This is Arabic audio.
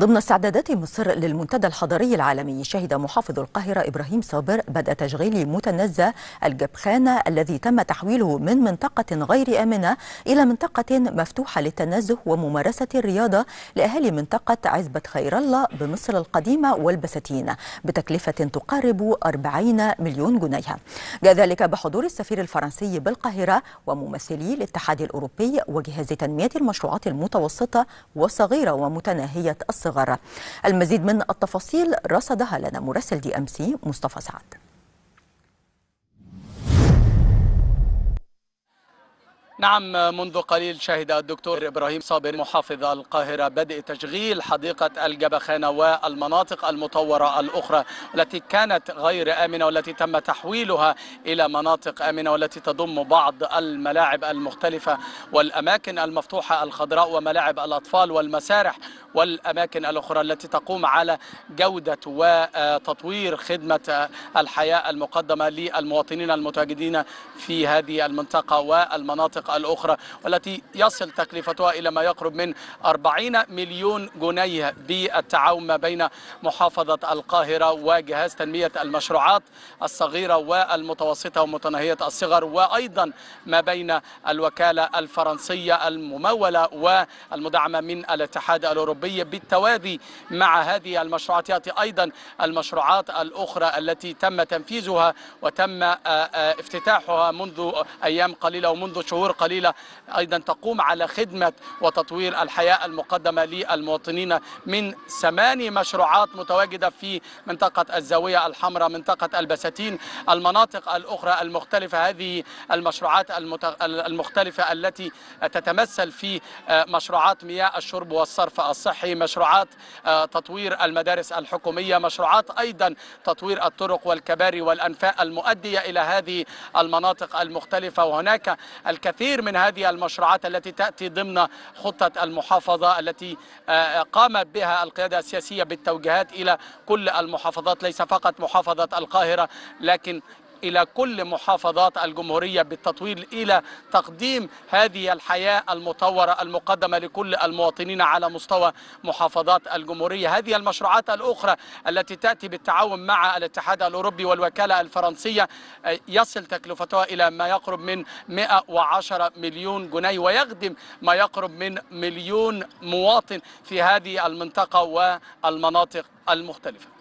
ضمن استعدادات مصر للمنتدى الحضري العالمي شهد محافظ القاهرة إبراهيم صابر بدء تشغيل متنزه الجبخانة الذي تم تحويله من منطقة غير آمنة إلى منطقة مفتوحة للتنزه وممارسة الرياضة لأهالي منطقة عزبة خير الله بمصر القديمة والبساتين بتكلفة تقارب 40 مليون جنيه جاء ذلك بحضور السفير الفرنسي بالقاهرة وممثلي الاتحاد الأوروبي وجهاز تنمية المشروعات المتوسطة وصغيرة ومتناهية الصغيرة الصغر المزيد من التفاصيل رصدها لنا مراسل دي أم سي مصطفى سعد نعم منذ قليل شهد الدكتور إبراهيم صابر محافظ القاهرة بدء تشغيل حديقة الجبخانة والمناطق المطورة الأخرى التي كانت غير آمنة والتي تم تحويلها إلى مناطق آمنة والتي تضم بعض الملاعب المختلفة والأماكن المفتوحة الخضراء وملاعب الأطفال والمسارح والأماكن الأخرى التي تقوم على جودة وتطوير خدمة الحياة المقدمة للمواطنين المتواجدين في هذه المنطقة والمناطق الأخرى والتي يصل تكلفتها إلى ما يقرب من 40 مليون جنيه بالتعاون ما بين محافظة القاهرة وجهاز تنمية المشروعات الصغيرة والمتوسطة ومتناهية الصغر وأيضا ما بين الوكالة الفرنسية الممولة والمدعمة من الاتحاد الأوروبي بالتوازي مع هذه المشروعات يأتي أيضا المشروعات الأخرى التي تم تنفيذها وتم آه، آه، افتتاحها منذ أيام قليلة ومنذ شهور قليلة قليلة أيضا تقوم على خدمة وتطوير الحياة المقدمة للمواطنين من ثماني مشروعات متواجدة في منطقة الزاوية الحمراء منطقة البساتين المناطق الأخرى المختلفة هذه المشروعات المختلفة التي تتمثل في آه، مشروعات مياه الشرب والصرف الصحي مشروعات آه، تطوير المدارس الحكومية مشروعات أيضا تطوير الطرق والكباري والأنفاء المؤدية إلى هذه المناطق المختلفة وهناك الكثير كثير من هذه المشروعات التي تأتي ضمن خطة المحافظة التي آه، قامت بها القيادة السياسية بالتوجيهات إلى كل المحافظات ليس فقط محافظة القاهرة لكن إلى كل محافظات الجمهورية بالتطويل إلى تقديم هذه الحياة المطورة المقدمة لكل المواطنين على مستوى محافظات الجمهورية هذه المشروعات الأخرى التي تأتي بالتعاون مع الاتحاد الأوروبي والوكالة الفرنسية آه، يصل تكلفتها إلى ما يقرب من 110 مليون جنيه ويخدم ما يقرب من مليون مواطن في هذه المنطقة والمناطق المختلفة